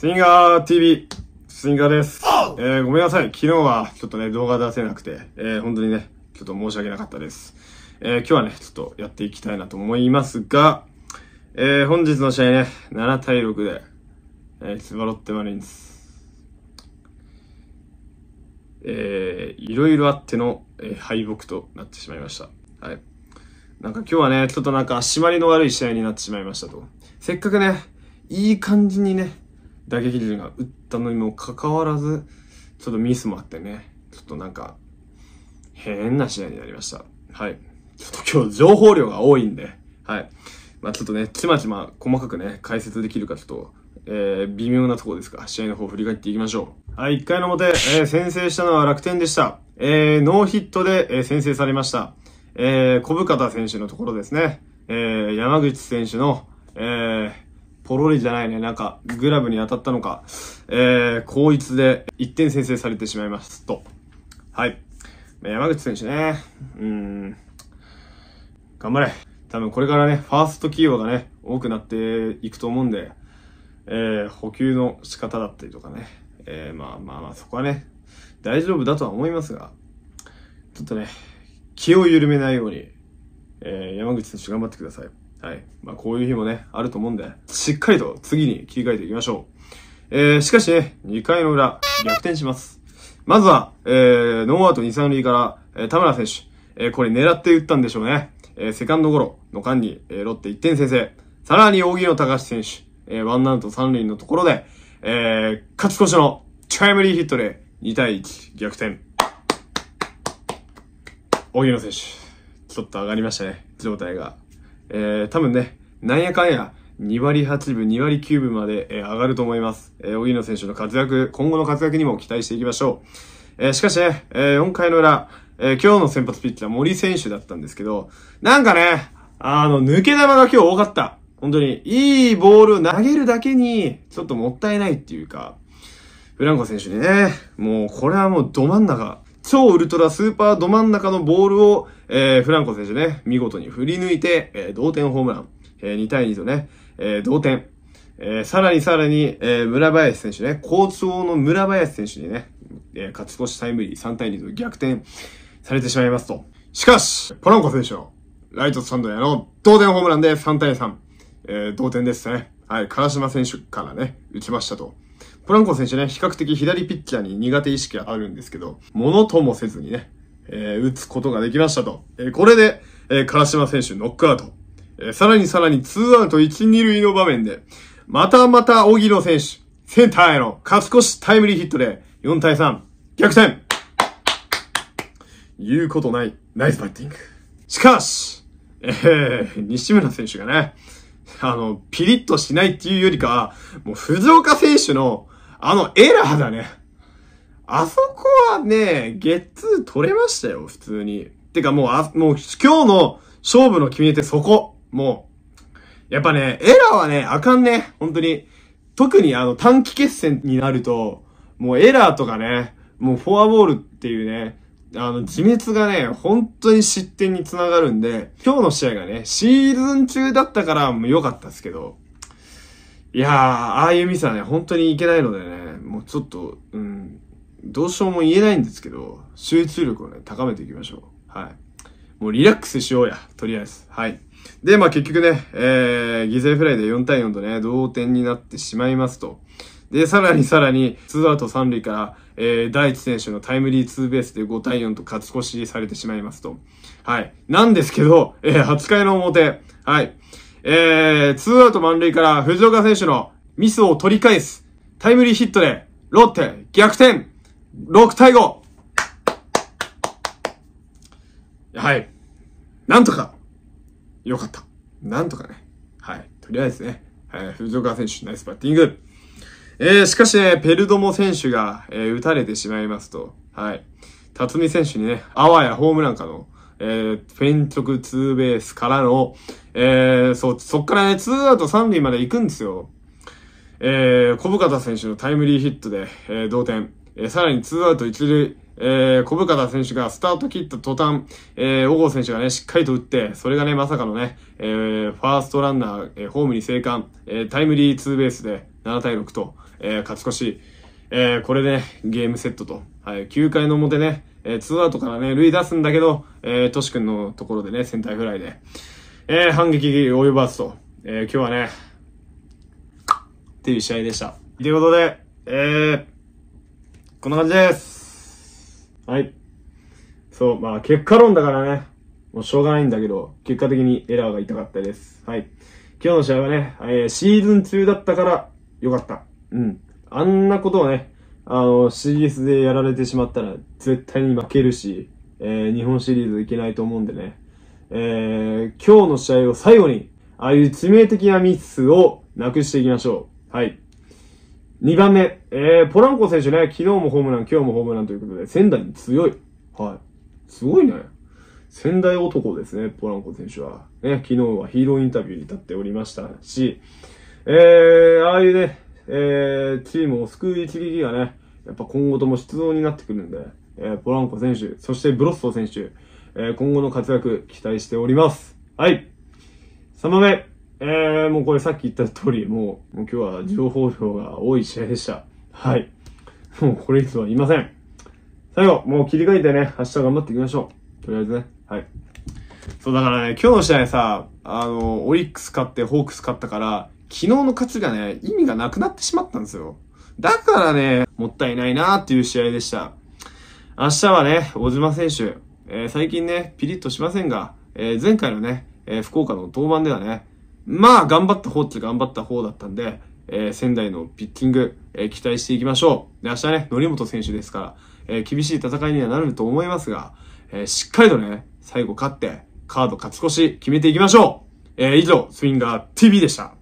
スインガー TV、スインガーです。えー、ごめんなさい。昨日はちょっとね、動画出せなくて、えー、本当にね、ちょっと申し訳なかったです。えー、今日はね、ちょっとやっていきたいなと思いますが、えー、本日の試合ね、7対6で、えー、スバロッテマリンズ。えー、いろいろあっての、えー、敗北となってしまいました。はい。なんか今日はね、ちょっとなんか締まりの悪い試合になってしまいましたと。せっかくね、いい感じにね、打撃陣が打ったのにもかかわらず、ちょっとミスもあってね、ちょっとなんか、変な試合になりました。はい。ちょっと今日情報量が多いんで、はい。まあちょっとね、ちまちま細かくね、解説できるかちょっと、えー、微妙なところですか。試合の方振り返っていきましょう。はい、1回の表、えー、先制したのは楽天でした。えー、ノーヒットで、えー、先制されました。えー、小深田選手のところですね。えー、山口選手の、えー、ポロリじゃないね、なんか、グラブに当たったのか、えー、後逸で1点先制されてしまいますと。はい。山口選手ね、うん、頑張れ。多分これからね、ファースト企業がね、多くなっていくと思うんで、えー、補給の仕方だったりとかね、えー、まあまあまあ、そこはね、大丈夫だとは思いますが、ちょっとね、気を緩めないように、えー、山口選手頑張ってください。はい。まあ、こういう日もね、あると思うんで、しっかりと次に切り替えていきましょう。えー、しかしね、2回の裏、逆転します。まずは、えー、ノーアウト2、3塁から、えー、田村選手、えー、これ狙って打ったんでしょうね。えー、セカンドゴロの間に、えー、ロッテ1点先制。さらに、大木野高橋選手、えー、ワンアウト3塁のところで、えー、勝ち越しのタイムリーヒットで2対1逆転。大木野選手、ちょっと上がりましたね、状態が。えー、多分ね、なんやかんや、2割8分、2割9分まで、え上がると思います。え荻野選手の活躍、今後の活躍にも期待していきましょう。えしかしね、え4回の裏、え今日の先発ピッチャー森選手だったんですけど、なんかね、あの、抜け玉が今日多かった。本当に、いいボールを投げるだけに、ちょっともったいないっていうか、フランコ選手にね、もうこれはもうど真ん中、超ウルトラスーパーど真ん中のボールを、えー、フランコ選手ね、見事に振り抜いて、えー、同点ホームラン。えー、2対2とね、えー、同点。えー、さらにさらに、えー、村林選手ね、好調の村林選手にね、えー、勝ち越しタイムリー3対2と逆転されてしまいますと。しかし、ポランコ選手のライトスタンドへの同点ホームランで3対3。えー、同点ですね。はい、唐島選手からね、打ちましたと。フランコ選手ね、比較的左ピッチャーに苦手意識があるんですけど、ものともせずにね、えー、打つことができましたと。えー、これで、えー、唐島選手ノックアウト。えさらにさらに2アウト1、2塁の場面で、またまた荻野選手、センターへの勝ち越しタイムリーヒットで、4対3、逆転言うことない、ナイスバッティング。しかし、えー、西村選手がね、あの、ピリッとしないっていうよりかもう藤岡選手のあのエラーだね。あそこはね、ゲッツー取れましたよ、普通に。てかもう、あ、もう今日の勝負の決め手そこ。もう。やっぱね、エラーはね、あかんね。本当に。特にあの短期決戦になると、もうエラーとかね、もうフォアボールっていうね、あの、自滅がね、本当に失点につながるんで、今日の試合がね、シーズン中だったからもう良かったですけど、いやー、ああいうミスはね、本当にいけないのでね、もうちょっと、うん、どうしようも言えないんですけど、集中力をね、高めていきましょう。はい。もうリラックスしようや、とりあえず。はい。で、まあ結局ね、えー、犠牲フライで4対4とね、同点になってしまいますと。で、さらにさらに、ツーアウト三塁から、えー、第一選手のタイムリーツーベースで5対4と勝ち越しされてしまいますと。はい。なんですけど、えー、20回の表、はい。えー、ツーアウト満塁から藤岡選手のミスを取り返すタイムリーヒットでロッテ逆転 !6 対 5! はい。なんとか、よかった。なんとかね。はい。とりあえずね、はい、藤岡選手、ナイスバッティング。えー、しかしね、ペルドモ選手が、えー、打たれてしまいますと、はい。辰巳選手にね、あわやホームランかの、えー、フェンクツーベースからの、えー、そう、そっからね、ツーアウト三塁まで行くんですよ。えー、小深田選手のタイムリーヒットで、えー、同点。えー、さらにツーアウト一塁、えー、小深田選手がスタート切った途端、えー、小郷選手がね、しっかりと打って、それがね、まさかのね、えー、ファーストランナー、えー、ホームに生還、えー、タイムリーツーベースで7対6と、えー、勝ち越し、えー、これで、ね、ゲームセットと、はい、9回の表ね、えー、ツーアウトからね、塁出すんだけど、えー、トシ君のところでね、センターフライで、えー、反撃及ばずと、えー、今日はね、っていう試合でした。ということで、えー、こんな感じです。はい。そう、まあ、結果論だからね、もうしょうがないんだけど、結果的にエラーが痛かったです。はい。今日の試合はね、えー、シーズン中だったから、よかった。うん。あんなことをね、あの、CS でやられてしまったら絶対に負けるし、えー、日本シリーズいけないと思うんでね。えー、今日の試合を最後に、ああいう致命的なミスをなくしていきましょう。はい。2番目、えー、ポランコ選手ね、昨日もホームラン、今日もホームランということで、仙台に強い。はい。すごいね。仙台男ですね、ポランコ選手は。ね、昨日はヒーローインタビューに立っておりましたし、えー、ああいうね、えー、チームを救う一撃がね、やっぱ今後とも出動になってくるんで、えー、ポランコ選手、そしてブロッソ選手、えー、今後の活躍期待しております。はい。3番目。えー、もうこれさっき言った通り、もう、もう今日は情報量が多い試合でした。はい。もうこれ以上は言いません。最後、もう切り替えてね、明日頑張っていきましょう。とりあえずね。はい。そうだからね、今日の試合さ、あの、オリックス勝ってホークス勝ったから、昨日の勝ちがね、意味がなくなってしまったんですよ。だからね、もったいないなーっていう試合でした。明日はね、小島選手、えー、最近ね、ピリッとしませんが、えー、前回のね、えー、福岡の登板ではね、まあ、頑張った方って頑張った方だったんで、え仙台のピッキング、え期待していきましょう。で、明日ね、則本選手ですから、え厳しい戦いにはなると思いますが、えしっかりとね、最後勝って、カード勝ち越し決めていきましょうえ以上、スインガー TV でした。